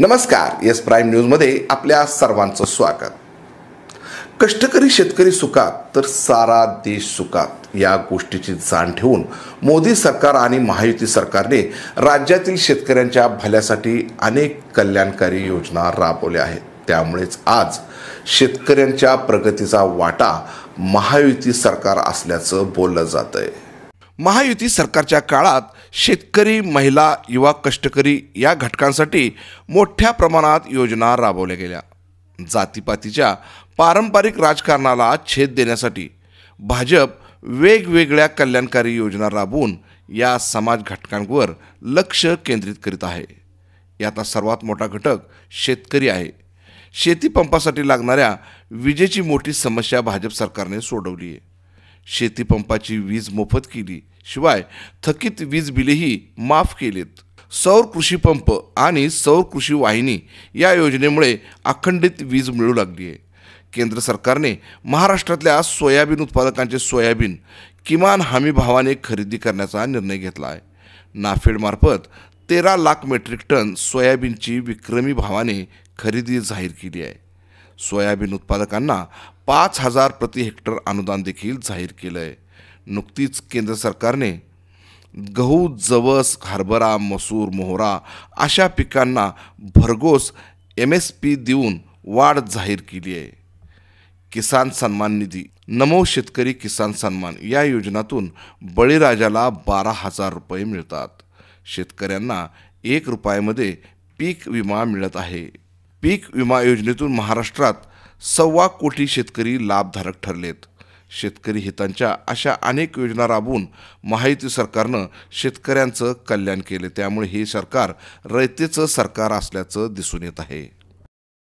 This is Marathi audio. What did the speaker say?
नमस्कार येस प्राईम न्यूजमध्ये आपल्या सर्वांचं स्वागत कष्टकरी शेतकरी सुखात तर सारा देश सुखात या गोष्टीची जाण ठेवून मोदी सरकार आणि महायुती सरकारने राज्यातील शेतकऱ्यांच्या भल्यासाठी अनेक कल्याणकारी योजना राबवल्या आहेत त्यामुळेच आज शेतकऱ्यांच्या प्रगतीचा वाटा महायुती सरकार असल्याचं बोललं जात आहे महायुती सरकारच्या काळात शेतकरी महिला युवा कष्टकरी या घटकांसाठी मोठ्या प्रमाणात योजना राबवल्या गेल्या जातीपातीच्या पारंपरिक राजकारणाला छेद देण्यासाठी भाजप वेगवेगळ्या कल्याणकारी योजना राबवून या समाज घटकांवर लक्ष केंद्रित करीत आहे याचा सर्वात मोठा घटक शेतकरी आहे शेतीपंपासाठी लागणाऱ्या विजेची मोठी समस्या भाजप सरकारने सोडवली आहे शेतीपंपाची वीज मोफत केली शिवाय थकीत वीज बिलेही माफ केलेत सौर कृषी पंप आणि सौर कृषी वाहिनी या योजनेमुळे अखंडित वीज मिळू लागली आहे केंद्र सरकारने महाराष्ट्रातल्या सोयाबीन उत्पादकांचे सोयाबीन किमान हमी भावाने खरेदी करण्याचा निर्णय घेतला आहे नाफेडमार्फत तेरा लाख मेट्रिक टन सोयाबीनची विक्रमी भावाने खरेदी जाहीर केली आहे सोयाबीन उत्पादकांना पाच हजार प्रति हेक्टर अनुदान देखील जाहीर केलं आहे नुकतीच केंद्र सरकारने गहू जवस हरभरा मसूर मोहरा अशा पिकांना भरघोस एम एस पी देऊन वाढ जाहीर केली आहे किसान सन्मान निधी नमो शेतकरी किसान सन्मान या योजनातून बळीराजाला बारा हजार रुपये मिळतात शेतकऱ्यांना एक रुपयामध्ये पीक विमा मिळत आहे पीक विमा योजनेतून महाराष्ट्रात सव्वा कोटी शेतकरी लाभधारक ठरलेत शेतकरी हितांच्या अशा अनेक योजना राबवून महायुती सरकारनं शेतकऱ्यांचं कल्याण केले त्यामुळे हे सरकार रयतेचं सरकार असल्याचं दिसून येत आहे